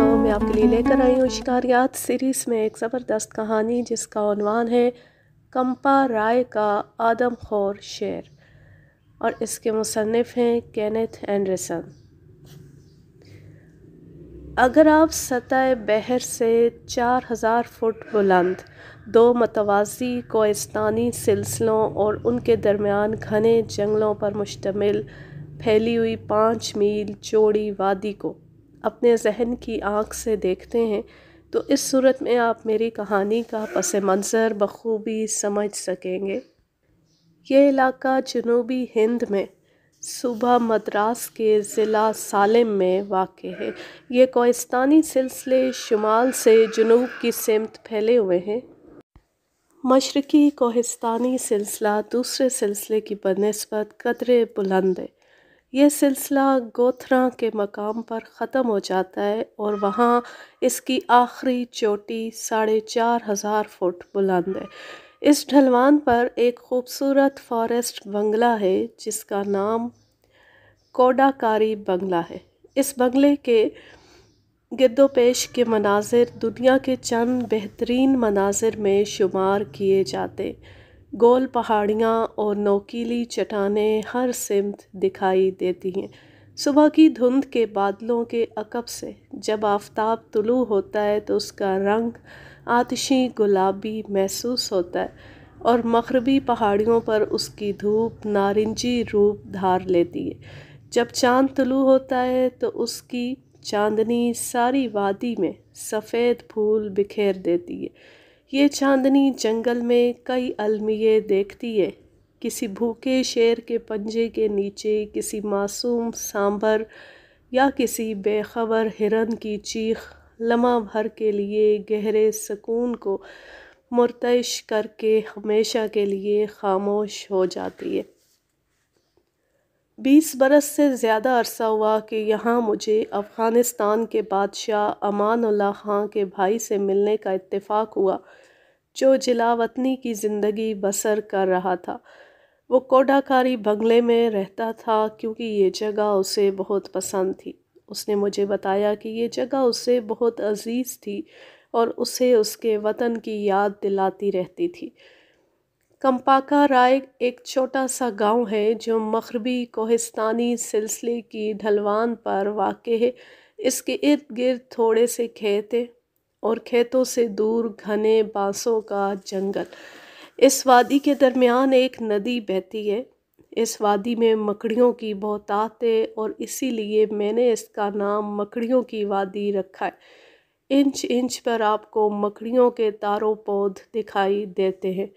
मैं आपके लिए लेकर आई हूँ शिकारियात सीरीज़ में एक ज़बरदस्त कहानी जिसका अनवान है कंपा राय का आदम खोर शेर और इसके मुसनफ़ हैं कैनेथ एंडरसन अगर आप सतह बहर से चार हज़ार फुट बुलंद दो मतवाज़ी कोस्तानी सिलसिलों और उनके दरमियान घने जंगलों पर मुश्तमिल फैली हुई पाँच मील चौड़ी वादी को अपने जहन की आँख से देखते हैं तो इस सूरत में आप मेरी कहानी का पस मंज़र बखूबी समझ सकेंगे ये इलाका जनूबी हिंद में सूबा मद्रास के ज़िला सालम में वाक़ है ये कोस्तानी सिलसिले शुमाल से जनूब की सिमत फैले हुए हैं मशरक़ी कोहिस्तानी सिलसिला दूसरे सिलसिले की बनस्बत कदरे बुलंद है यह सिलसिला गोथरा के मकाम पर ख़त्म हो जाता है और वहाँ इसकी आखिरी चोटी साढ़े चार हज़ार फुट बुलंद है इस ढलवान पर एक खूबसूरत फॉरेस्ट बंगला है जिसका नाम कोडाकारी बंगला है इस बंगले के गिरदोपेश के मनाजिर दुनिया के चंद बेहतरीन मनाजिर में शुमार किए जाते गोल पहाड़ियाँ और नोकीली चटाने हर सिमत दिखाई देती हैं सुबह की धुंध के बादलों के अकब से जब आफ़ताब तुलू होता है तो उसका रंग आतशी गुलाबी महसूस होता है और मगरबी पहाड़ियों पर उसकी धूप नारंगी रूप धार लेती है जब चांद तुलू होता है तो उसकी चांदनी सारी वादी में सफ़ेद फूल बिखेर देती है ये चांदनी जंगल में कई अलमिये देखती है किसी भूखे शेर के पंजे के नीचे किसी मासूम सांभर या किसी बेखबर हिरन की चीख लमा भर के लिए गहरे सुकून को मुर्तश करके हमेशा के लिए खामोश हो जाती है बीस बरस से ज़्यादा अरसा हुआ कि यहाँ मुझे अफ़गानिस्तान के बादशाह अल्ला खां के भाई से मिलने का इत्तेफाक हुआ जो जिलावतनी की ज़िंदगी बसर कर रहा था वो कोडाकारी बंगले में रहता था क्योंकि ये जगह उसे बहुत पसंद थी उसने मुझे बताया कि ये जगह उसे बहुत अजीज़ थी और उसे उसके वतन की याद दिलाती रहती थी कंपाका राय एक छोटा सा गांव है जो मखरबी कोहिस्तानी सिलसिले की ढलवान पर वाक़ है इसके इर्द गिर्द थोड़े से खेत हैं और खेतों से दूर घने बांसों का जंगल इस वादी के दरमियान एक नदी बहती है इस वादी में मकड़ियों की बहुतात है और इसीलिए मैंने इसका नाम मकड़ियों की वादी रखा है इंच इंच पर आपको मकड़ियों के तारों पौध दिखाई देते हैं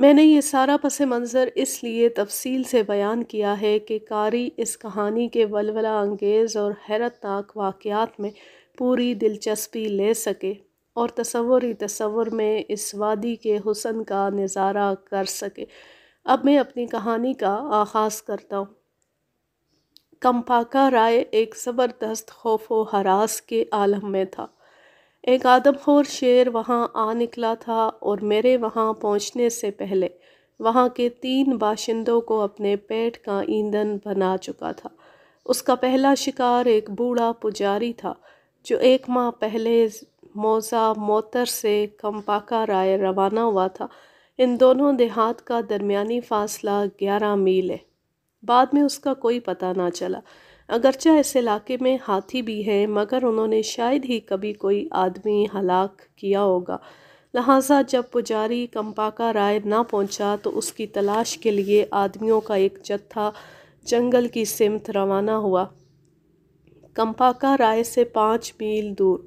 मैंने ये सारा पस मंज़र इसलिए तफसील से बयान किया है कि कारी इस कहानी के वलवला अंगेज़ और हैरतनाक वाक़ात में पूरी दिलचस्पी ले सके और तस्वरी तस्वुर में इस वादी के हुसन का नज़ारा कर सके अब मैं अपनी कहानी का आगाज़ करता हूँ कम्पाका राय एक ज़बरदस्त खौफ व हरास के आलम में था एक आदमखोर शेर वहाँ आ निकला था और मेरे वहाँ पहुँचने से पहले वहाँ के तीन बाशिंदों को अपने पेट का ईंधन बना चुका था उसका पहला शिकार एक बूढ़ा पुजारी था जो एक माह पहले मोज़ा मोतर से कम्पाका राय रवाना हुआ था इन दोनों देहात का दरमियानी फासला ग्यारह मील है बाद में उसका कोई पता ना चला अगरचे इस इलाके में हाथी भी हैं मगर उन्होंने शायद ही कभी कोई आदमी हलाक किया होगा लिहाजा जब पुजारी कंपाका राय ना पहुंचा तो उसकी तलाश के लिए आदमियों का एक जत्था जंगल की सिमत रवाना हुआ कंपाका राय से पाँच मील दूर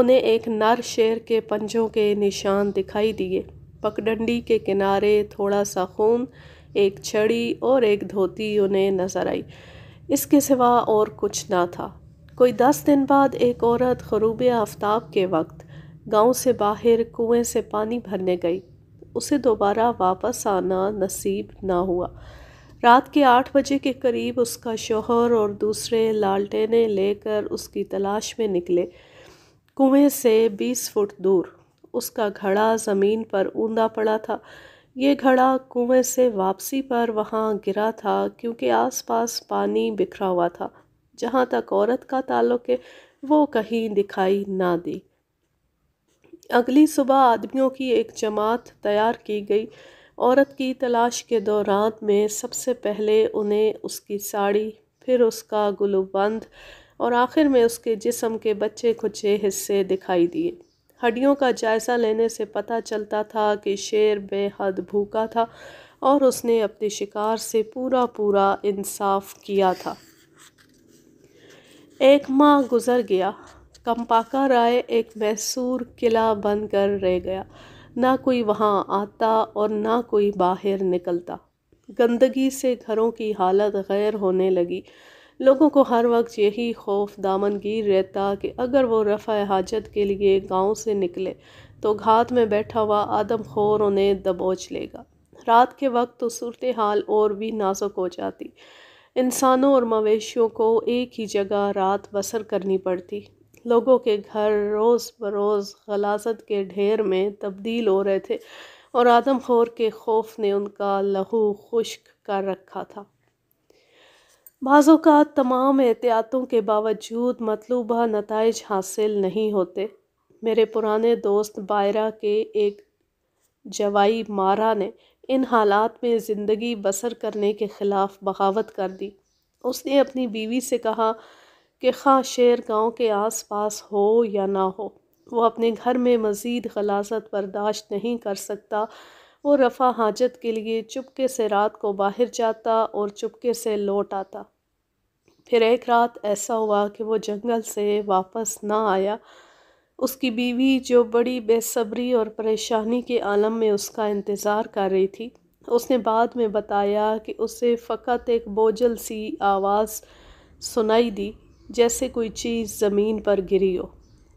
उन्हें एक नर शेर के पंजों के निशान दिखाई दिए पकडंडी के किनारे थोड़ा सा खून एक छड़ी और एक धोती उन्हें नजर आई इसके सिवा और कुछ ना था कोई दस दिन बाद एक औरत ग़रूब आफ्ताब के वक्त गांव से बाहर कुएं से पानी भरने गई उसे दोबारा वापस आना नसीब ना हुआ रात के आठ बजे के करीब उसका शोहर और दूसरे लालटेने लेकर उसकी तलाश में निकले कुएं से बीस फुट दूर उसका घड़ा ज़मीन पर ऊंधा पड़ा था ये घड़ा कुएं से वापसी पर वहाँ गिरा था क्योंकि आसपास पानी बिखरा हुआ था जहाँ तक औरत का ताल्लुक है वो कहीं दिखाई ना दी अगली सुबह आदमियों की एक जमात तैयार की गई औरत की तलाश के दौरान में सबसे पहले उन्हें उसकी साड़ी फिर उसका गुलबंद और आखिर में उसके जिस्म के बच्चे खुचे हिस्से दिखाई दिए हड्डियों का जायज़ा लेने से पता चलता था कि शेर बेहद भूखा था और उसने अपने शिकार से पूरा पूरा इंसाफ किया था एक माह गुज़र गया कंपाका राय एक मैसूर किला बनकर रह गया ना कोई वहाँ आता और ना कोई बाहर निकलता गंदगी से घरों की हालत गैर होने लगी लोगों को हर वक्त यही खौफ दामनगीर रहता कि अगर वो रफ़ा हाजत के लिए गांव से निकले तो घात में बैठा हुआ आदम खोर उन्हें दबोच लेगा रात के वक्त तो सूरत हाल और भी नाजुक हो जाती इंसानों और मवेशियों को एक ही जगह रात बसर करनी पड़ती लोगों के घर रोज़ बरोज़ गलाजत के ढेर में तब्दील हो रहे थे और आदम खोर के खौफ ने उनका लहू खुश्क कर रखा था बाज़ात तमाम एहतियातों के बावजूद मतलूबा नतज हासिल नहीं होते मेरे पुराने दोस्त बायरा के एक जवाई मारा ने इन हालात में ज़िंदगी बसर करने के ख़िलाफ़ बगावत कर दी उसने अपनी बीवी से कहा कि खां शेर गांव के आसपास हो या ना हो वो अपने घर में मज़ीद गलाजत बर्दाश्त नहीं कर सकता वो रफ़ा हाजत के लिए चुपके से रात को बाहर जाता और चुपके से लौट आता फिर एक रात ऐसा हुआ कि वो जंगल से वापस ना आया उसकी बीवी जो बड़ी बेसब्री और परेशानी के आलम में उसका इंतज़ार कर रही थी उसने बाद में बताया कि उसे फ़कत एक बोझल सी आवाज़ सुनाई दी जैसे कोई चीज़ ज़मीन पर गिरी हो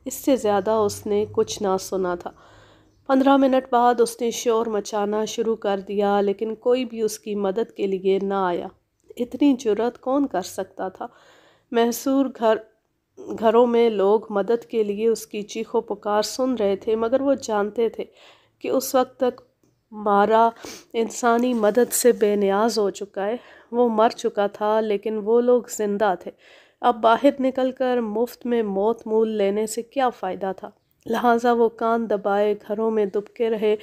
इससे ज़्यादा उसने कुछ ना सुना था पंद्रह मिनट बाद उसने शोर मचाना शुरू कर दिया लेकिन कोई भी उसकी मदद के लिए ना आया इतनी जुरत कौन कर सकता था मैसूर घर घरों में लोग मदद के लिए उसकी चीखों पुकार सुन रहे थे मगर वो जानते थे कि उस वक्त तक मारा इंसानी मदद से बेनियाज हो चुका है वो मर चुका था लेकिन वो लोग जिंदा थे अब बाहर निकलकर मुफ्त में मौत मूल लेने से क्या फ़ायदा था लिहाजा वो कान दबाए घरों में दुबके रहे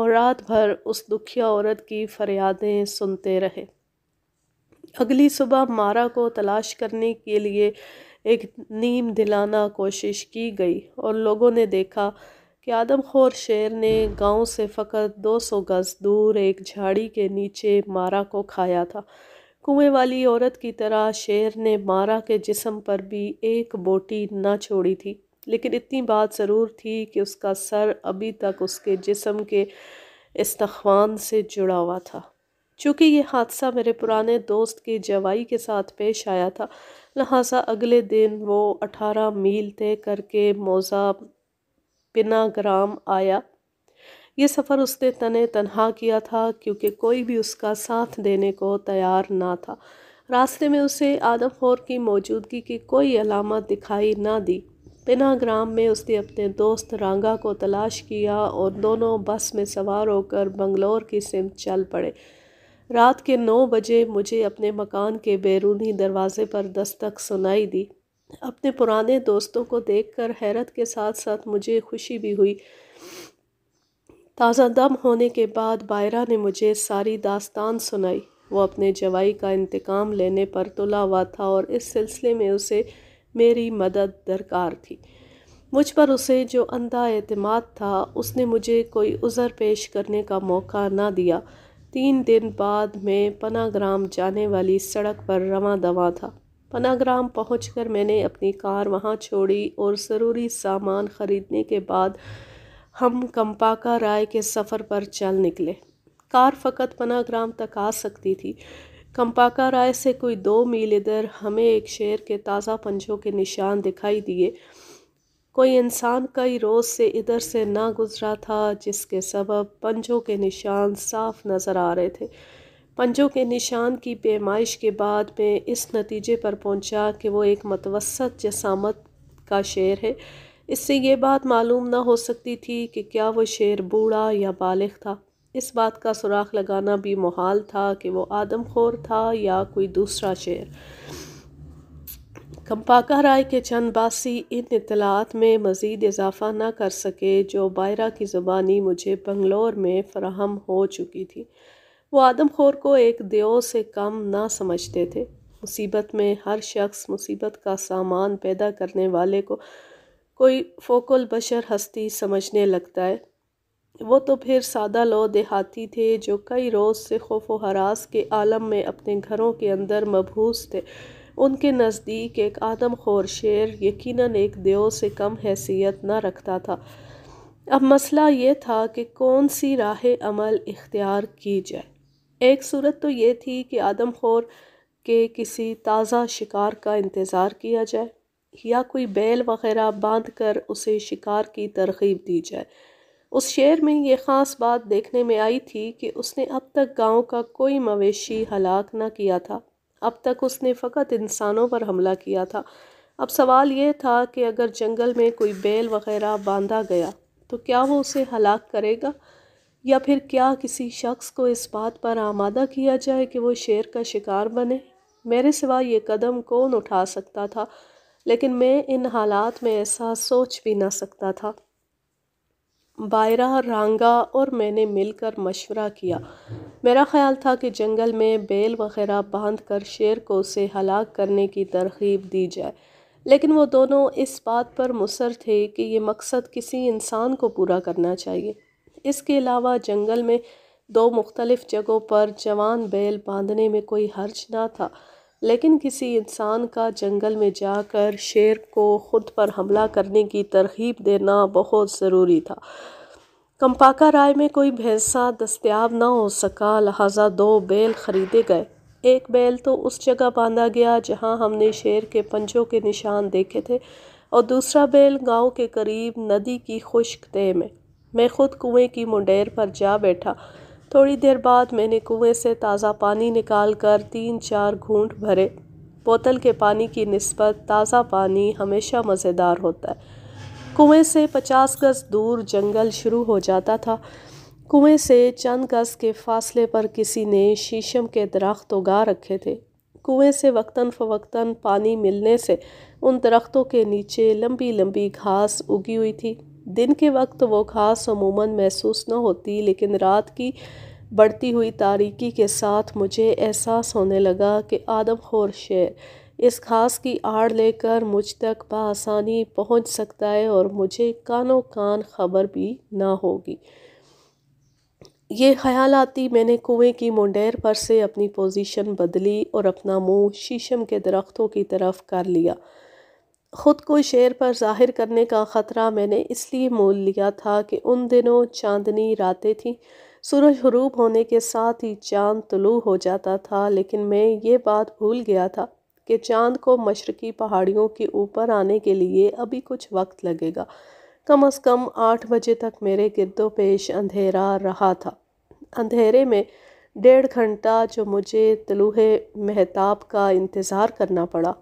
और रात भर उस दुखिया औरत की फरियादें सुनते रहे अगली सुबह मारा को तलाश करने के लिए एक नीम दिलाना कोशिश की गई और लोगों ने देखा कि आदमखोर शेर ने गांव से फ़कत 200 गज़ दूर एक झाड़ी के नीचे मारा को खाया था कुएं वाली औरत की तरह शेर ने मारा के जिसम पर भी एक बोटी न छोड़ी थी लेकिन इतनी बात ज़रूर थी कि उसका सर अभी तक उसके जिसम के इस्तवान से जुड़ा हुआ था चूँकि ये हादसा मेरे पुराने दोस्त की जवाई के साथ पेश आया था लिहाजा अगले दिन वो अठारह मील तय करके मोज़ा पिना ग्राम आया ये सफ़र उसने तने तनहा किया था क्योंकि कोई भी उसका साथ देने को तैयार ना था रास्ते में उसे आदमखोर की मौजूदगी की कोई अलामत दिखाई ना दी पिना ग्राम में उसने अपने दोस्त रांगा को तलाश किया और दोनों बस में सवार होकर बंगलोर की सिम चल पड़े रात के नौ बजे मुझे अपने मकान के बैरूनी दरवाज़े पर दस्तक सुनाई दी अपने पुराने दोस्तों को देखकर हैरत के साथ साथ मुझे खुशी भी हुई ताज़ा दम होने के बाद बायरा ने मुझे सारी दास्तान सुनाई वो अपने जवाई का इंतकाम लेने पर तुला हुआ था और इस सिलसिले में उसे मेरी मदद दरकार थी मुझ पर उसे जो अंधा अतमाद था उसने मुझे कोई उज़र पेश करने का मौका ना दिया तीन दिन बाद मैं पनाग्राम जाने वाली सड़क पर रवा दवा था पनाग्राम पहुंचकर मैंने अपनी कार वहां छोड़ी और ज़रूरी सामान ख़रीदने के बाद हम कंपाका राय के सफ़र पर चल निकले कार फ़कत पनाग्राम तक आ सकती थी कंपाका राय से कोई दो मील इधर हमें एक शेर के ताज़ा पंजों के निशान दिखाई दिए कोई इंसान कई रोज़ से इधर से ना गुज़रा था जिसके सबब पंजों के निशान साफ नज़र आ रहे थे पंजों के निशान की पेमाइश के बाद मैं इस नतीजे पर पहुंचा कि वो एक मतवसत जसामत का शेर है इससे ये बात मालूम ना हो सकती थी कि क्या वो शेर बूढ़ा या बालिग था इस बात का सुराख लगाना भी मुहाल था कि वो आदमखोर था या कोई दूसरा शेर कंपाका राय के चंद बासी इन इतलात में मज़ीद इजाफा ना कर सके जो बायरा की ज़ुबानी मुझे बंगलोर में फराहम हो चुकी थी वो आदमखोर को एक देव से कम ना समझते थे मुसीबत में हर शख्स मुसीबत का सामान पैदा करने वाले को कोई फोकुल बशर हस्ती समझने लगता है वो तो फिर सादा लो देहाती थे जो कई रोज़ से खौफ व हरास के आलम में अपने घरों के अंदर मबहूस थे उनके नज़दीक एक आदम खोर शेर यकीनन एक देव से कम हैसियत न रखता था अब मसला ये था कि कौन सी राह अमल इख्तियार की जाए एक सूरत तो ये थी कि आदम खोर के किसी ताज़ा शिकार का इंतज़ार किया जाए या कोई बैल वगैरह बांध कर उसे शिकार की तरगीब दी जाए उस शेर में ये ख़ास बात देखने में आई थी कि उसने अब तक गांव का कोई मवेशी हलाक न किया था अब तक उसने फ़कत इंसानों पर हमला किया था अब सवाल यह था कि अगर जंगल में कोई बैल वगैरह बांधा गया तो क्या वो उसे हलाक करेगा या फिर क्या किसी शख्स को इस बात पर आमादा किया जाए कि वो शेर का शिकार बने मेरे सिवा ये कदम कौन उठा सकता था लेकिन मैं इन हालात में ऐसा सोच भी ना सकता था बायरा रंगा और मैंने मिलकर मशवरा किया मेरा ख्याल था कि जंगल में बेल वगैरह बांध कर शेर को उसे हलाक करने की तरकीब दी जाए लेकिन वो दोनों इस बात पर मुसर थे कि ये मकसद किसी इंसान को पूरा करना चाहिए इसके अलावा जंगल में दो मुख्तलिफ़ जगहों पर जवान बैल बांधने में कोई हर्ज ना था लेकिन किसी इंसान का जंगल में जाकर शेर को ख़ुद पर हमला करने की तरगीब देना बहुत ज़रूरी था कंपाका राय में कोई भैंसा दस्तियाब ना हो सका लिहाजा दो बैल ख़रीदे गए एक बैल तो उस जगह बांधा गया जहां हमने शेर के पंजों के निशान देखे थे और दूसरा बैल गांव के करीब नदी की खुश्क तय में मैं खुद कुएं की मुंडेर पर जा बैठा थोड़ी देर बाद मैंने कुएँ से ताज़ा पानी निकाल कर तीन चार घूंट भरे बोतल के पानी की नस्बत ताज़ा पानी हमेशा मज़ेदार होता है कुएँ से पचास गज़ दूर जंगल शुरू हो जाता था कुएँ से चंद गज़ के फासले पर किसी ने शीशम के दरख्त उगा रखे थे कुएँ से वक्ता फ़वक्ता पानी मिलने से उन दरख्तों के नीचे लंबी लंबी घास उगी हुई थी दिन के वक्त वो खास अमूमन महसूस न होती लेकिन रात की बढ़ती हुई तारीकी के साथ मुझे एहसास होने लगा कि आदम खोर शेर इस खास की आड़ लेकर मुझ तक बसानी पहुंच सकता है और मुझे कानों कान खबर भी ना होगी ये ख्याल आती मैंने कुएं की मुंडेर पर से अपनी पोजीशन बदली और अपना मुंह शीशम के दरख्तों की तरफ कर लिया ख़ुद को शेर पर ज़ाहिर करने का ख़तरा मैंने इसलिए मोल लिया था कि उन दिनों चांदनी रातें थीं सूरज हरूब होने के साथ ही चांद तलू हो जाता था लेकिन मैं ये बात भूल गया था कि चांद को मशरकी पहाड़ियों के ऊपर आने के लिए अभी कुछ वक्त लगेगा कम अज़ कम आठ बजे तक मेरे गिरदो पेश अंधेरा रहा था अंधेरे में डेढ़ घंटा जो मुझे तलूहे महताब का इंतज़ार करना पड़ा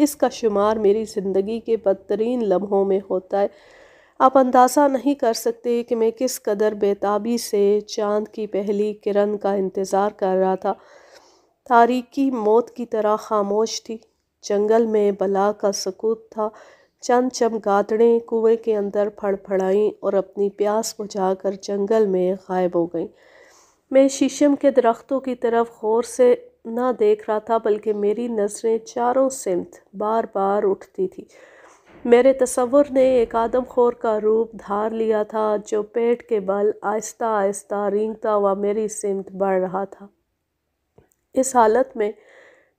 इसका शुमार मेरी ज़िंदगी के बदतरीन लम्हों में होता है आप अंदाज़ा नहीं कर सकते कि मैं किस कदर बेताबी से चांद की पहली किरण का इंतज़ार कर रहा था तारीकी मौत की तरह खामोश थी जंगल में बला का सकूत था चंद चमगादड़ें कुएं के अंदर फड़फड़ाईं और अपनी प्यास बुझाकर जंगल में गायब हो गईं मैं शीशम के दरख्तों की तरफ गौर से ना देख रहा था बल्कि मेरी नज़रें चारों सिमत बार बार उठती थी मेरे तस्वुर ने एक आदमखोर का रूप धार लिया था जो पेट के बल आहिस्ता आहिस्ता रींगता हुआ मेरी सिमत बढ़ रहा था इस हालत में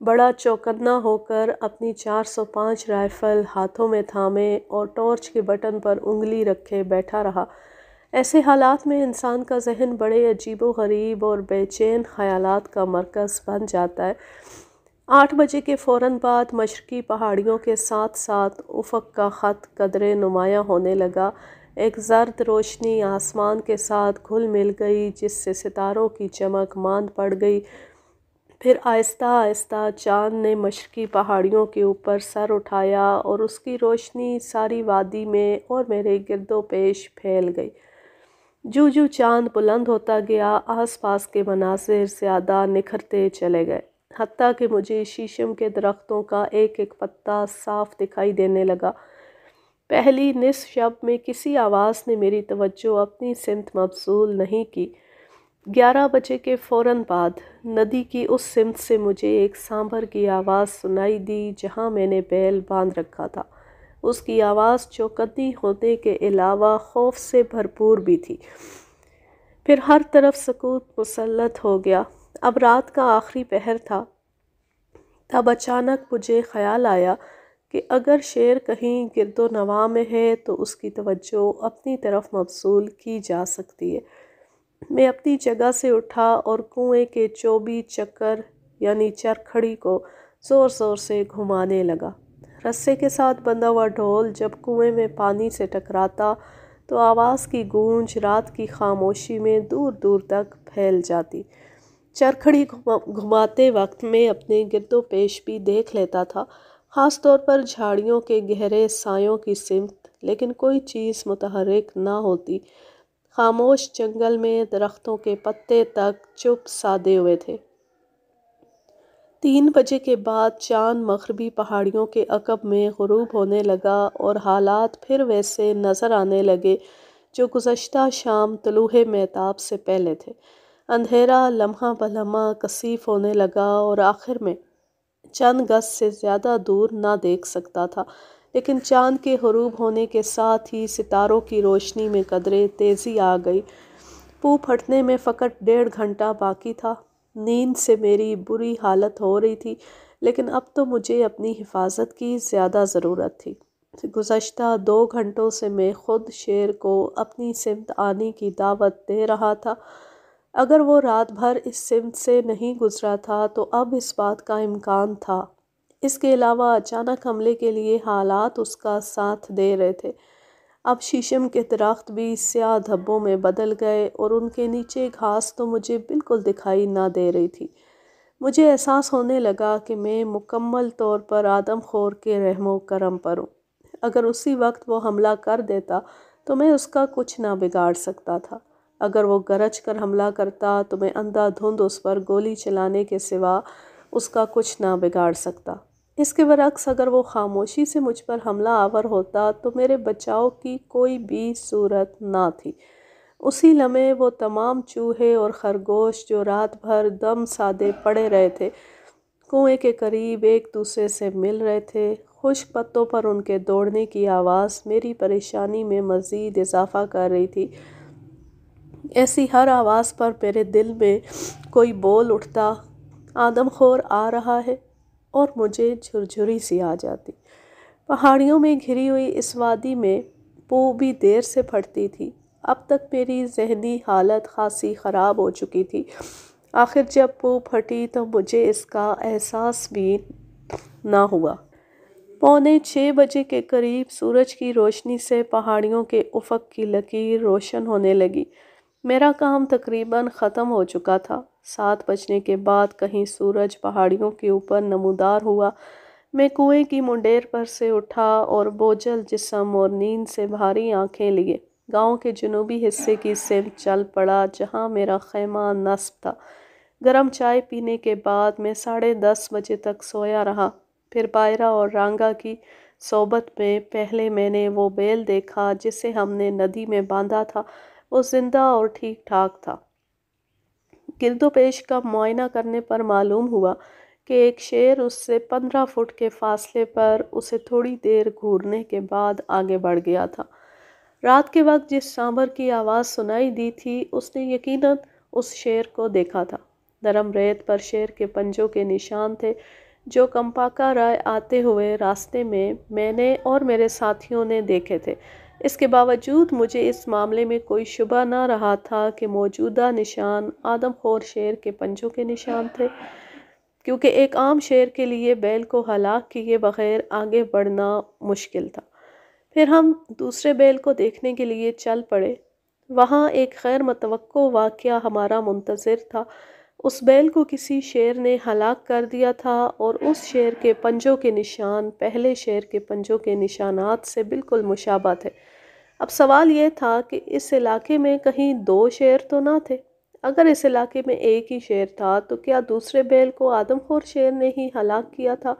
बड़ा चौकन्ना होकर अपनी 405 राइफ़ल हाथों में थामे और टॉर्च के बटन पर उंगली रखे बैठा रहा ऐसे हालात में इंसान का जहन बड़े अजीब गरीब और बेचैन ख़यालात का मरकज़ बन जाता है आठ बजे के फ़ौर बाद मशरकी पहाड़ियों के साथ साथ उफक का ख़त कदर नुमाया होने लगा एक जर्द रोशनी आसमान के साथ घुल मिल गई जिससे सितारों की चमक मांद पड़ गई फिर आहिस्ता आहिस्ता चाँद ने मशरकी पहाड़ियों के ऊपर सर उठाया और उसकी रोशनी सारी वादी में और मेरे गिरदो पेश फैल गई जू जू चांद बुलंद होता गया आसपास के मनासर ज़्यादा निखरते चले गए हती कि मुझे शीशम के दरख्तों का एक एक पत्ता साफ दिखाई देने लगा पहली निस शब में किसी आवाज़ ने मेरी तवज्जो अपनी सिमत मबसूल नहीं की ग्यारह बजे के फ़ौर बाद नदी की उस सिमत से मुझे एक सांभर की आवाज़ सुनाई दी जहाँ मैंने बैल बांध रखा था उसकी आवाज़ चौकती होने के अलावा खौफ से भरपूर भी थी फिर हर तरफ सकूत मुसलत हो गया अब रात का आखिरी पहर था तब अचानक मुझे ख्याल आया कि अगर शेर कहीं गिरदो नवा में है तो उसकी तवज्जो अपनी तरफ मबसूल की जा सकती है मैं अपनी जगह से उठा और कुएं के चौबी चक्कर यानी चरखड़ी को ज़ोर ज़ोर से घुमाने लगा रस्से के साथ बंधा हुआ ढोल जब कुएं में पानी से टकराता तो आवाज़ की गूंज रात की खामोशी में दूर दूर तक फैल जाती चरखड़ी घुमा घुमाते वक्त मैं अपने गिरदो पेश भी देख लेता था ख़ास तौर पर झाड़ियों के गहरे सायों की सिमत लेकिन कोई चीज़ मुतहरक ना होती खामोश जंगल में दरख्तों के पत्ते तक चुप सादे हुए थे तीन बजे के बाद चाँद मगरबी पहाड़ियों के अकब में गरूब होने लगा और हालात फिर वैसे नज़र आने लगे जो गुज्त शाम तलूहे महताब से पहले थे अंधेरा लम्हा ब लम्हा कसीफ होने लगा और आखिर में चंद गज से ज़्यादा दूर ना देख सकता था लेकिन चांद के हरूब होने के साथ ही सितारों की रोशनी में कदरे तेज़ी आ गई पू फटने में फ़कत डेढ़ घंटा बाकी था नींद से मेरी बुरी हालत हो रही थी लेकिन अब तो मुझे अपनी हिफाजत की ज़्यादा ज़रूरत थी गुज्त दो घंटों से मैं ख़ुद शेर को अपनी सिमत आने की दावत दे रहा था अगर वो रात भर इस सिमत से नहीं गुज़रा था तो अब इस बात का इम्कान था इसके अलावा अचानक हमले के लिए हालात उसका साथ दे रहे थे अब शीशम के दरख्त भी स्याह धब्बों में बदल गए और उनके नीचे घास तो मुझे बिल्कुल दिखाई ना दे रही थी मुझे एहसास होने लगा कि मैं मुकम्मल तौर पर आदम खोर के रहमो करम पर हूँ अगर उसी वक्त वो हमला कर देता तो मैं उसका कुछ ना बिगाड़ सकता था अगर वो गरज कर हमला करता तो मैं अंधाधुंध उस पर गोली चलाने के सिवा उसका कुछ ना बिगाड़ सकता इसके बरक्स अगर वो ख़ामोशी से मुझ पर हमला आवर होता तो मेरे बचाव की कोई भी सूरत ना थी उसी लम्हे वो तमाम चूहे और खरगोश जो रात भर दम सादे पड़े रहे थे कुएं के करीब एक दूसरे से मिल रहे थे खुश पत्तों पर उनके दौड़ने की आवाज़ मेरी परेशानी में मज़ीद इजाफ़ा कर रही थी ऐसी हर आवाज़ पर मेरे दिल में कोई बोल उठता आदमखोर आ रहा है और मुझे झुरझुरी सी आ जाती पहाड़ियों में घिरी हुई इस वादी में पो भी देर से फटती थी अब तक मेरी जहनी हालत खासी ख़राब हो चुकी थी आखिर जब पो फटी तो मुझे इसका एहसास भी ना हुआ पौने छः बजे के करीब सूरज की रोशनी से पहाड़ियों के उफक की लकीर रोशन होने लगी मेरा काम तकरीबन ख़त्म हो चुका था सात बजने के बाद कहीं सूरज पहाड़ियों के ऊपर नमूदार हुआ मैं कुएं की मुंडेर पर से उठा और बोझल जिसम और नींद से भारी आंखें लिए गांव के जनूबी हिस्से की सिम चल पड़ा जहां मेरा खैमा नस्ब था गरम चाय पीने के बाद मैं साढ़े दस बजे तक सोया रहा फिर पायरा और रंगा की सोबत में पहले मैंने वो बैल देखा जिसे हमने नदी में बांधा था वो जिंदा और ठीक ठाक था पेश का मुआयना करने पर मालूम हुआ कि एक शेर उससे पंद्रह फुट के फासले पर उसे थोड़ी देर घूरने के बाद आगे बढ़ गया था रात के वक्त जिस सांबर की आवाज़ सुनाई दी थी उसने यकीनन उस शेर को देखा था नरम रेत पर शेर के पंजों के निशान थे जो कंपाका राय आते हुए रास्ते में मैंने और मेरे साथियों ने देखे थे इसके बावजूद मुझे इस मामले में कोई शुबा ना रहा था कि मौजूदा निशान आदमखोर शेर के पंजों के निशान थे क्योंकि एक आम शेर के लिए बैल को हलाक किए बगैर आगे बढ़ना मुश्किल था फिर हम दूसरे बैल को देखने के लिए चल पड़े वहाँ एक खैर मतवक़ वाक़ हमारा मुंतज़र था उस बैल को किसी शेर ने हलाक कर दिया था और उस शेर के पंजों के निशान पहले शेर के पंजों के निशानात से बिल्कुल मुशाबा थे अब सवाल ये था कि इस इलाके में कहीं दो शेर तो ना थे अगर इस इलाके में एक ही शेर था तो क्या दूसरे बैल को आदमखोर शेर ने ही हलाक किया था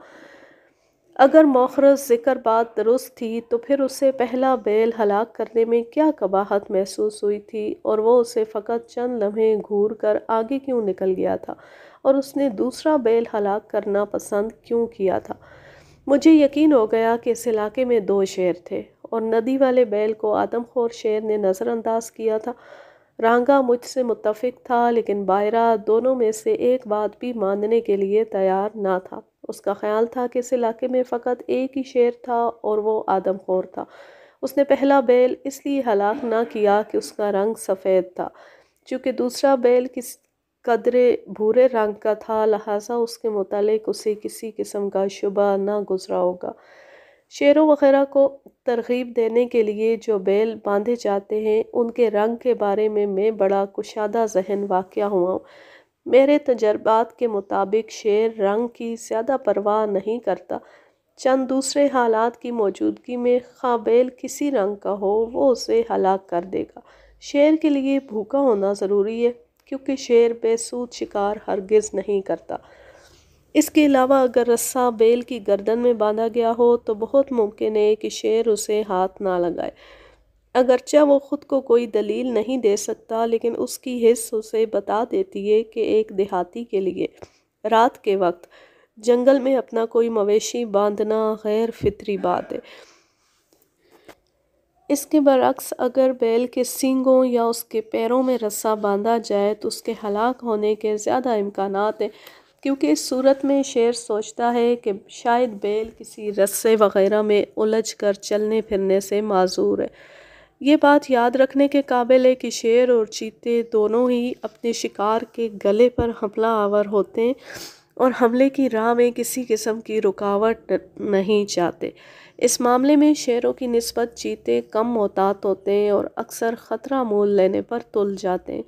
अगर मौखरज जिक्र बात दुरुस्त थी तो फिर उसे पहला बैल हलाक करने में क्या कबाहत महसूस हुई थी और वो उसे फ़कत चंद लम्हे घूर कर आगे क्यों निकल गया था और उसने दूसरा बैल हलाक करना पसंद क्यों किया था मुझे यकीन हो गया कि इस इलाके में दो शेर थे और नदी वाले बैल को आदमखोर शेर ने नज़रअंदाज किया था रंगा मुझसे मुतफिक था लेकिन बायरा दोनों में से एक बात भी मानने के लिए तैयार ना था उसका ख्याल था कि इस इलाके में फ़कत एक ही शेर था और वो आदमखोर था उसने पहला बैल इसलिए हलाक ना किया कि उसका रंग सफ़ेद था चूँकि दूसरा बैल किस कदरे भूरे रंग का था लिहाजा उसके मतलब उसे किसी किस्म का शुबा ना गुजरा होगा शेरों वगैरह को तरगीब देने के लिए जो बैल बांधे जाते हैं उनके रंग के बारे में मैं बड़ा कुशादा जहन वाक़ हुआ हूँ मेरे तजर्बात के मुताबिक शेर रंग की ज़्यादा परवाह नहीं करता चंद दूसरे हालात की मौजूदगी में खाबेल किसी रंग का हो वो उसे हलाक कर देगा शेर के लिए भूखा होना ज़रूरी है क्योंकि शेर बेसूद शिकार हरगिज़ नहीं करता इसके अलावा अगर रस्सा बेल की गर्दन में बांधा गया हो तो बहुत मुमकिन है कि शेर उसे हाथ ना लगाए अगरचे वो ख़ुद को कोई दलील नहीं दे सकता लेकिन उसकी हिस्स उसे बता देती है कि एक देहाती के लिए रात के वक्त जंगल में अपना कोई मवेशी बांधना गैर फितरी बात है इसके बरक्स अगर बैल के सींगों या उसके पैरों में रस्सा बांधा जाए तो उसके हलाक होने के ज़्यादा इम्कान हैं क्योंकि इस सूरत में शेर सोचता है कि शायद बैल किसी रस्से वगैरह में उलझ कर चलने फिरने से माजूर है ये बात याद रखने के काबिल है कि शेर और चीते दोनों ही अपने शिकार के गले पर हमला आवर होते हैं और हमले की राह में किसी किस्म की रुकावट नहीं चाहते इस मामले में शेरों की नस्बत चीते कम मोहतात होते हैं और अक्सर ख़तरा मोल लेने पर तुल जाते हैं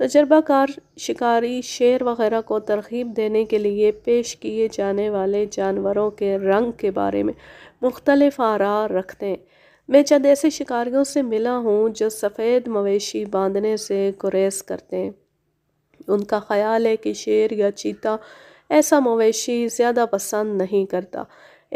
तजर्बाकार शिकारी शेर वगैरह को तरकीब देने के लिए पेश किए जाने वाले जानवरों के रंग के बारे में मुख्तलफ आरा रखते हैं मैं चंद ऐसे शिकारियों से मिला हूँ जो सफ़ेद मवेशी बांधने से गुरेज करते हैं उनका ख्याल है कि शेर या चीता ऐसा मवेशी ज़्यादा पसंद नहीं करता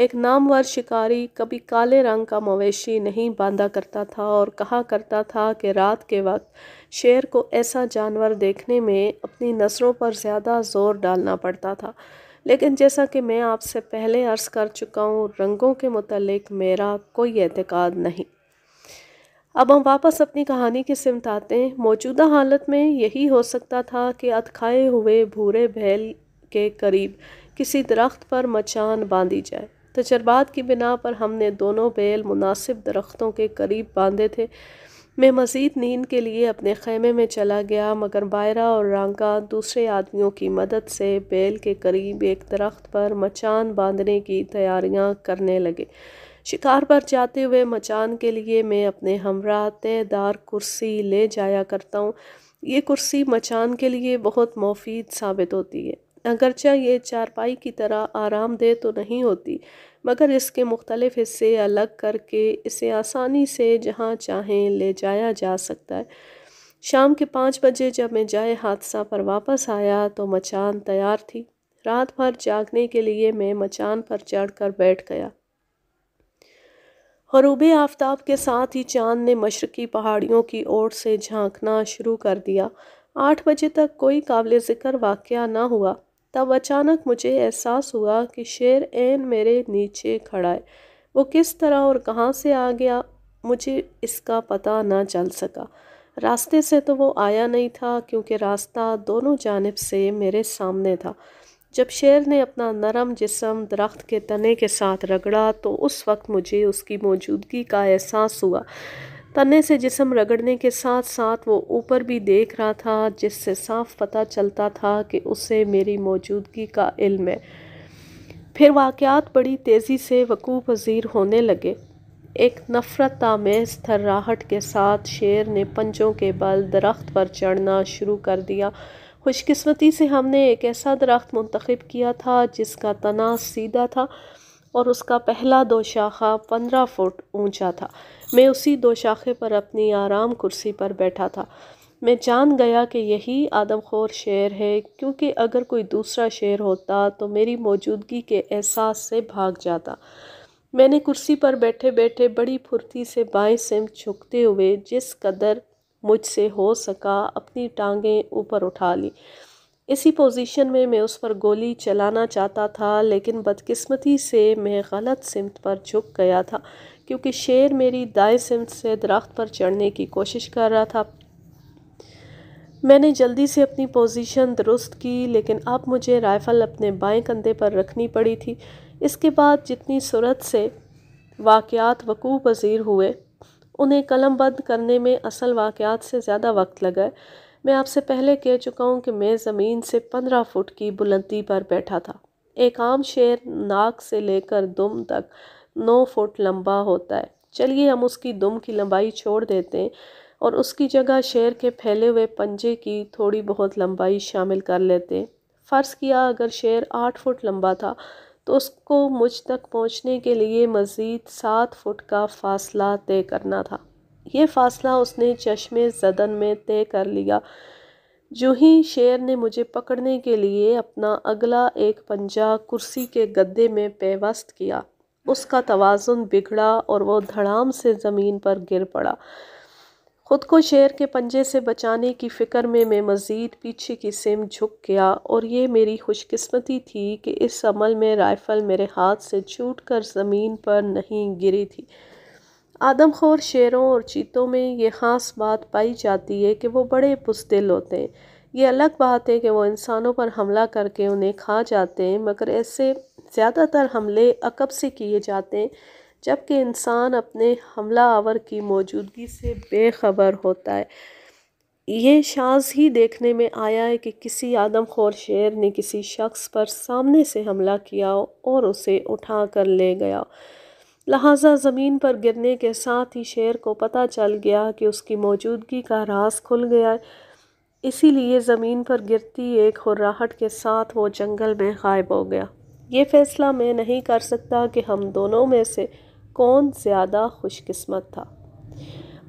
एक नामवर शिकारी कभी काले रंग का मवेशी नहीं बांधा करता था और कहा करता था कि रात के वक्त शेर को ऐसा जानवर देखने में अपनी नसरों पर ज़्यादा ज़ोर डालना पड़ता था लेकिन जैसा कि मैं आपसे पहले अर्ज़ कर चुका हूँ रंगों के मतलब मेरा कोई एतक़ाद नहीं अब हम वापस अपनी कहानी की सिमत आते हैं मौजूदा हालत में यही हो सकता था कि अतखाए हुए भूरे बैल के करीब किसी दरख्त पर मचान बांधी जाए तजर्बात की बिना पर हमने दोनों बैल मुनासिब दरख्तों के करीब बांधे थे मैं मज़ीद नींद के लिए अपने ख़ैमे में चला गया मगर बायरा और रंगा दूसरे आदमियों की मदद से बैल के करीब एक दरख्त पर मचान बांधने की तैयारियां करने लगे शिकार पर जाते हुए मचान के लिए मैं अपने हमरा तयदार कुर्सी ले जाया करता हूँ ये कुर्सी मचान के लिए बहुत मुफीद साबित होती है अगरचा ये चारपाई की तरह आरामदेह तो नहीं होती मगर इसके मुख्तलिफ़ हिस्से अलग करके इसे आसानी से जहाँ चाहें ले जाया जा सकता है शाम के पाँच बजे जब मैं जाए हादसा पर वापस आया तो मचान तैयार थी रात भर जागने के लिए मैं मचान पर चढ़कर बैठ गया हरूब आफ्ताब के साथ ही चाँद ने मशरकी पहाड़ियों की ओर से झांकना शुरू कर दिया आठ बजे तक कोई काबिल ज़िक्र वाक़ ना हुआ तब अचानक मुझे एहसास हुआ कि शेर एन मेरे नीचे खड़ा है वो किस तरह और कहाँ से आ गया मुझे इसका पता ना चल सका रास्ते से तो वो आया नहीं था क्योंकि रास्ता दोनों जानब से मेरे सामने था जब शेर ने अपना नरम जिसम दरख्त के तने के साथ रगड़ा तो उस वक्त मुझे उसकी मौजूदगी का एहसास हुआ तने से जिसम रगड़ने के साथ साथ वो ऊपर भी देख रहा था जिससे साफ पता चलता था कि उसे मेरी मौजूदगी का इल्म है फिर वाक़ात बड़ी तेज़ी से वकूफ़ पजीर होने लगे एक नफ़रत आमेज़ थर्राहट के साथ शेर ने पंजों के बल दरख्त पर चढ़ना शुरू कर दिया खुशकस्मती से हमने एक ऐसा दरख्त मंतखब किया था जिसका तना सीधा था और उसका पहला दो शाखा पंद्रह फुट ऊंचा था मैं उसी दो शाखे पर अपनी आराम कुर्सी पर बैठा था मैं जान गया कि यही आदमखोर शेर है क्योंकि अगर कोई दूसरा शेर होता तो मेरी मौजूदगी के एहसास से भाग जाता मैंने कुर्सी पर बैठे बैठे बड़ी फुर्ती से बाएं सिम झुकते हुए जिस कदर मुझसे हो सका अपनी टांगें ऊपर उठा ली इसी पोजीशन में मैं उस पर गोली चलाना चाहता था लेकिन बदकिस्मती से मैं गलत सिमत पर झुक गया था क्योंकि शेर मेरी दाएं सिमत से दरख्त पर चढ़ने की कोशिश कर रहा था मैंने जल्दी से अपनी पोजीशन दुरुस्त की लेकिन अब मुझे राइफ़ल अपने बाएं कंधे पर रखनी पड़ी थी इसके बाद जितनी सूरत से वाक़ात वकूँ पजीर हुए उन्हें कलम बंद करने में असल वाक़ात से ज़्यादा वक्त लगा मैं आपसे पहले कह चुका हूँ कि मैं ज़मीन से पंद्रह फुट की बुलंदी पर बैठा था एक आम शेर नाक से लेकर दुम तक नौ फुट लंबा होता है चलिए हम उसकी दुम की लंबाई छोड़ देते हैं और उसकी जगह शेर के फैले हुए पंजे की थोड़ी बहुत लंबाई शामिल कर लेते हैं फ़र्ज़ किया अगर शेर आठ फुट लंबा था तो उसको मुझ तक पहुंचने के लिए मज़ीद सात फुट का फासला तय करना था यह फ़ासला उसने चश्मे जदन में तय कर लिया जो ही शेर ने मुझे पकड़ने के लिए अपना अगला एक पंजा कुर्सी के गद्दे में पेवस्त किया उसका तोज़ुन बिगड़ा और वह धड़ाम से ज़मीन पर गिर पड़ा ख़ुद को शेर के पंजे से बचाने की फ़िक्र में मैं मज़ीद पीछे की सिम झुक गया और ये मेरी खुशकस्मती थी कि इस अमल में राइफ़ल मेरे हाथ से छूट कर ज़मीन पर नहीं गिरी थी आदमखोर शेरों और चीतों में ये ख़ास बात पाई जाती है कि वो बड़े पुस्तल होते हैं ये अलग बात है कि वो इंसानों पर हमला करके उन्हें खा जाते हैं मगर ऐसे ज़्यादातर हमले अकब से किए जाते हैं जबकि इंसान अपने हमला आवर की मौजूदगी से बेखबर होता है ये शाज ही देखने में आया है कि किसी आदमखोर शेर ने किसी शख्स पर सामने से हमला किया और उसे उठा कर ले गया लहाजा लिहाजा ज़मीन पर गिरने के साथ ही शेर को पता चल गया कि उसकी मौजूदगी का राज खुल गया है इसीलिए ज़मीन पर गिरती एक हुर्राहट के साथ वो जंगल में गायब हो गया ये फ़ैसला मैं नहीं कर सकता कि हम दोनों में से कौन ज़्यादा खुशकस्मत था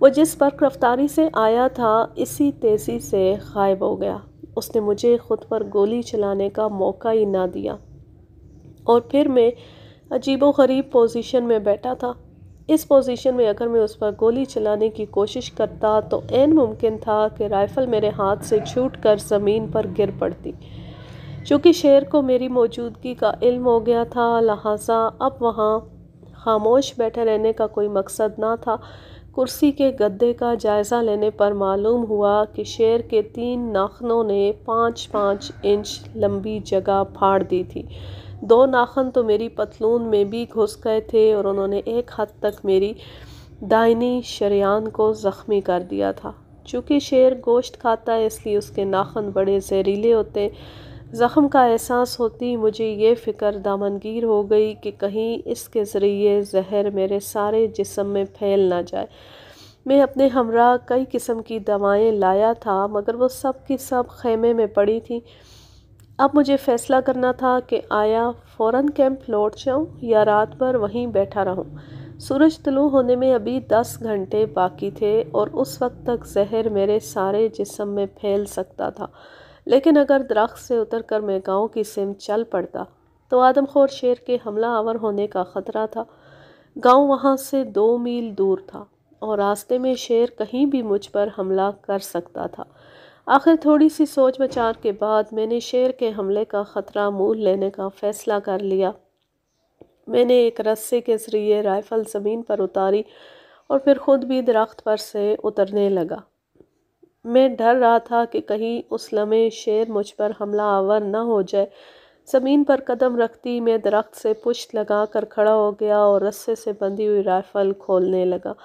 वो जिस बर्क रफ्तारी से आया था इसी तेज़ी से गायब हो गया उसने मुझे ख़ुद पर गोली चलाने का मौका ही ना दिया और फिर मैं अजीबो गरीब पोजीशन में बैठा था इस पोजीशन में अगर मैं उस पर गोली चलाने की कोशिश करता तो एन मुमकिन था कि राइफ़ल मेरे हाथ से छूट कर ज़मीन पर गिर पड़ती चूँकि शेर को मेरी मौजूदगी का इल्म हो गया था लहाजा अब वहाँ खामोश बैठे रहने का कोई मकसद ना था कुर्सी के गद्दे का जायज़ा लेने पर मालूम हुआ कि शेर के तीन नाखनों ने पाँच पाँच इंच लंबी जगह फाड़ दी थी दो नाखन तो मेरी पतलून में भी घुस गए थे और उन्होंने एक हद तक मेरी दाइनी शरियान को ज़ख्मी कर दिया था चूँकि शेर गोश्त खाता है इसलिए उसके नाखन बड़े जहरीले होते हैं ज़ख़म का एहसास होती मुझे ये फ़िक्र दामनगीर हो गई कि कहीं इसके ज़रिए जहर मेरे सारे जिसम में फैल ना जाए मैं अपने हमरा कई किस्म की दवाएं लाया था मगर वो सब की सब खेमे में पड़ी थी अब मुझे फ़ैसला करना था कि आया फ़ौर कैंप लौट जाऊँ या रात भर वहीं बैठा रहूँ सूरज तलु होने में अभी दस घंटे बाकी थे और उस वक्त तक जहर मेरे सारे जिसम में फैल सकता था लेकिन अगर दरख्त से उतर कर मैं गाँव की सिम चल पड़ता तो आदमखोर शेर के हमला आवर होने का ख़तरा था गाँव वहाँ से दो मील दूर था और रास्ते में शेर कहीं भी मुझ पर हमला कर सकता था आखिर थोड़ी सी सोच बचार के बाद मैंने शेर के हमले का ख़तरा मोल लेने का फ़ैसला कर लिया मैंने एक रस्से के ज़रिए राइफ़ल ज़मीन पर उतारी और फिर ख़ुद भी दरख्त पर से उतरने लगा मैं डर रहा था कि कहीं उस लम्हे शेर मुझ पर हमला आवर न हो जाए ज़मीन पर कदम रखती मैं दरख्त से पुश्त लगा कर खड़ा हो गया और रस्से से बंधी हुई राइफ़ल खोलने लगा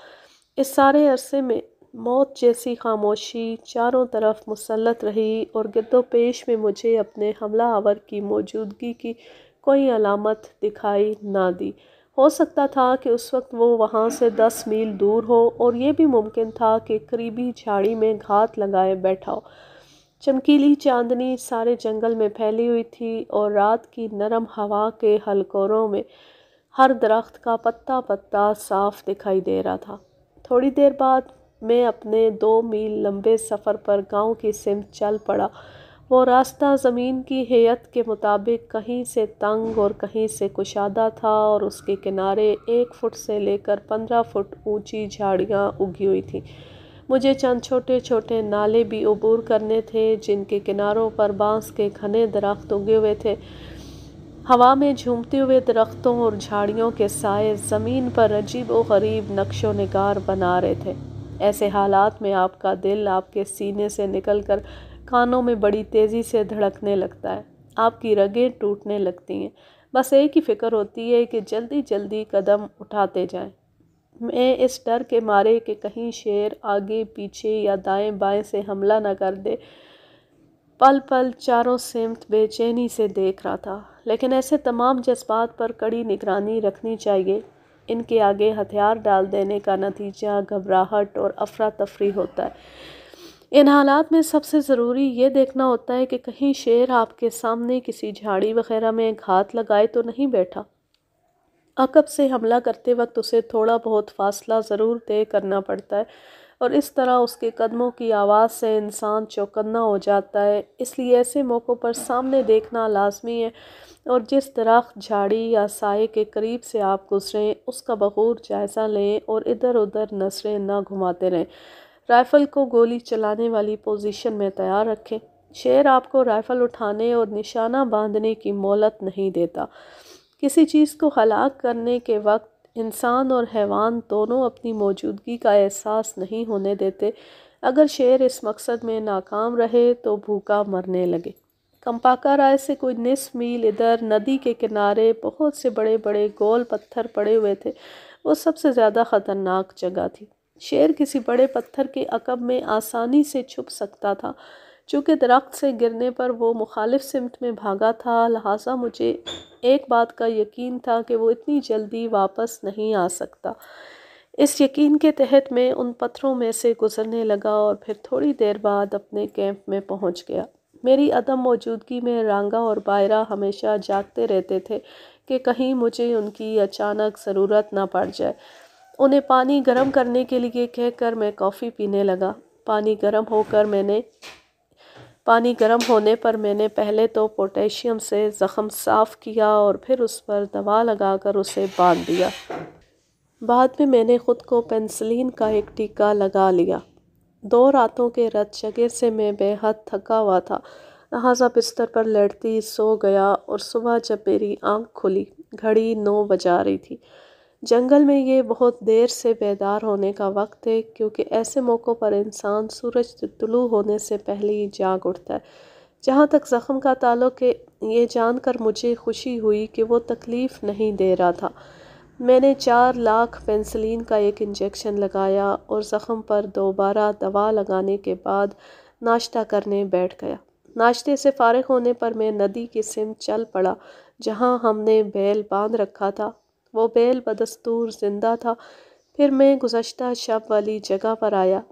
इस सारे अरसे में मौत जैसी खामोशी चारों तरफ मुसलत रही और गिरदोपेश में मुझे अपने हमला आवर की मौजूदगी की कोई अलामत दिखाई ना दी हो सकता था कि उस वक्त वो वहाँ से दस मील दूर हो और ये भी मुमकिन था कि करीबी झाड़ी में घात लगाए बैठा हो चमकीली चांदनी सारे जंगल में फैली हुई थी और रात की नरम हवा के हलकोरों में हर दरख्त का पत्ता पत्ता साफ दिखाई दे रहा था थोड़ी देर बाद मैं अपने दो मील लंबे सफ़र पर गांव की सिम चल पड़ा वो रास्ता ज़मीन की हैयत के मुताबिक कहीं से तंग और कहीं से कुशादा था और उसके किनारे एक फ़ुट से लेकर पंद्रह फ़ुट ऊंची झाड़ियाँ उगी हुई थीं मुझे चंद छोटे छोटे नाले भी अबूर करने थे जिनके किनारों पर बांस के घने दरख्त उगे हुए थे हवा में झूमते हुए दरख्तों और झाड़ियों के साय ज़मीन पर अजीब व गरीब नक्शो नगार बना रहे थे ऐसे हालात में आपका दिल आपके सीने से निकल कर कानों में बड़ी तेज़ी से धड़कने लगता है आपकी रगें टूटने लगती हैं बस एक ही फ़िक्र होती है कि जल्दी जल्दी कदम उठाते जाएं। मैं इस डर के मारे कि कहीं शेर आगे पीछे या दाएं बाएं से हमला न कर दे पल पल चारों सिमत बेचैनी से देख रहा था लेकिन ऐसे तमाम जज्बात पर कड़ी निगरानी रखनी चाहिए इनके आगे हथियार डाल देने का नतीजा घबराहट और अफरा तफरी होता है इन हालात में सबसे ज़रूरी ये देखना होता है कि कहीं शेर आपके सामने किसी झाड़ी वगैरह में घात लगाए तो नहीं बैठा अकब से हमला करते वक्त उसे थोड़ा बहुत फासला ज़रूर तय करना पड़ता है और इस तरह उसके कदमों की आवाज़ से इंसान चौकन्ना हो जाता है इसलिए ऐसे मौक़ों पर सामने देखना लाजमी है और जिस तरह झाड़ी या साय के करीब से आप गुजरें उसका बखूर जायज़ा लें और इधर उधर नसरें ना घुमाते रहें राइफ़ल को गोली चलाने वाली पोजीशन में तैयार रखें शेर आपको राइफ़ल उठाने और निशाना बांधने की मोहलत नहीं देता किसी चीज़ को हलाक करने के वक्त इंसान और हैवान दोनों अपनी मौजूदगी का एहसास नहीं होने देते अगर शेर इस मकसद में नाकाम रहे तो भूखा मरने लगे कंपाका राय से कोई निस मील इधर नदी के किनारे बहुत से बड़े बड़े गोल पत्थर पड़े हुए थे वो सबसे ज़्यादा ख़तरनाक जगह थी शेर किसी बड़े पत्थर के अकब में आसानी से छुप सकता था चूँकि दरख्त से गिरने पर वो मुखालिफ सिमत में भागा था लिहाजा मुझे एक बात का यकीन था कि वो इतनी जल्दी वापस नहीं आ सकता इस यकीन के तहत मैं उन पत्थरों में से गुज़रने लगा और फिर थोड़ी देर बाद अपने कैंप में पहुंच गया मेरी अदम मौजूदगी में रंगा और बायरा हमेशा जागते रहते थे कि कहीं मुझे उनकी अचानक ज़रूरत ना पड़ जाए उन्हें पानी गर्म करने के लिए कहकर मैं कॉफ़ी पीने लगा पानी गर्म होकर मैंने पानी गर्म होने पर मैंने पहले तो पोटेशियम से ज़ख़म साफ़ किया और फिर उस पर दवा लगाकर उसे बांध दिया बाद में मैंने ख़ुद को पेंसिलिन का एक टीका लगा लिया दो रातों के जगह से मैं बेहद थका हुआ था लिहाजा बिस्तर पर लेटती सो गया और सुबह जब मेरी आंख खुली घड़ी नौ बजा रही थी जंगल में ये बहुत देर से बेदार होने का वक्त है क्योंकि ऐसे मौक़ों पर इंसान सूरज तुलू होने से पहले ही जाग उठता है जहाँ तक ज़ख़म का ताल्लुक़ है ये जानकर मुझे खुशी हुई कि वो तकलीफ़ नहीं दे रहा था मैंने चार लाख पेंसिलिन का एक इंजेक्शन लगाया और ज़ख़म पर दोबारा दवा लगाने के बाद नाश्ता करने बैठ गया नाश्ते से फ़ारग होने पर मैं नदी की सिम चल पड़ा जहाँ हमने बैल बांध रखा था वो बैल बदस्तूर जिंदा था फिर मैं गुजशत शब वाली जगह पर आया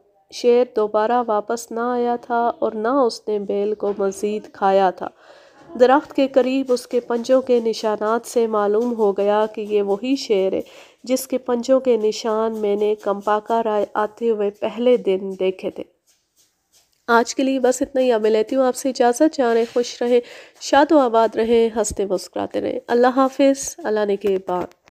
शेर दोबारा वापस ना आया था और ना उसने बैल को मज़ीद खाया था दरख्त के करीब उसके पंजों के निशानात से मालूम हो गया कि ये वही शेर है जिसके पंजों के निशान मैंने कंपाका राय आते हुए पहले दिन देखे थे आज के लिए बस इतना ही अब लेती हूँ आपसे इजाज़त जा रहे खुश रहें शादो आबाद रहें हंसते मुस्कुराते रहें अल्लाह हाफिज़ अल्लाह ने के बाद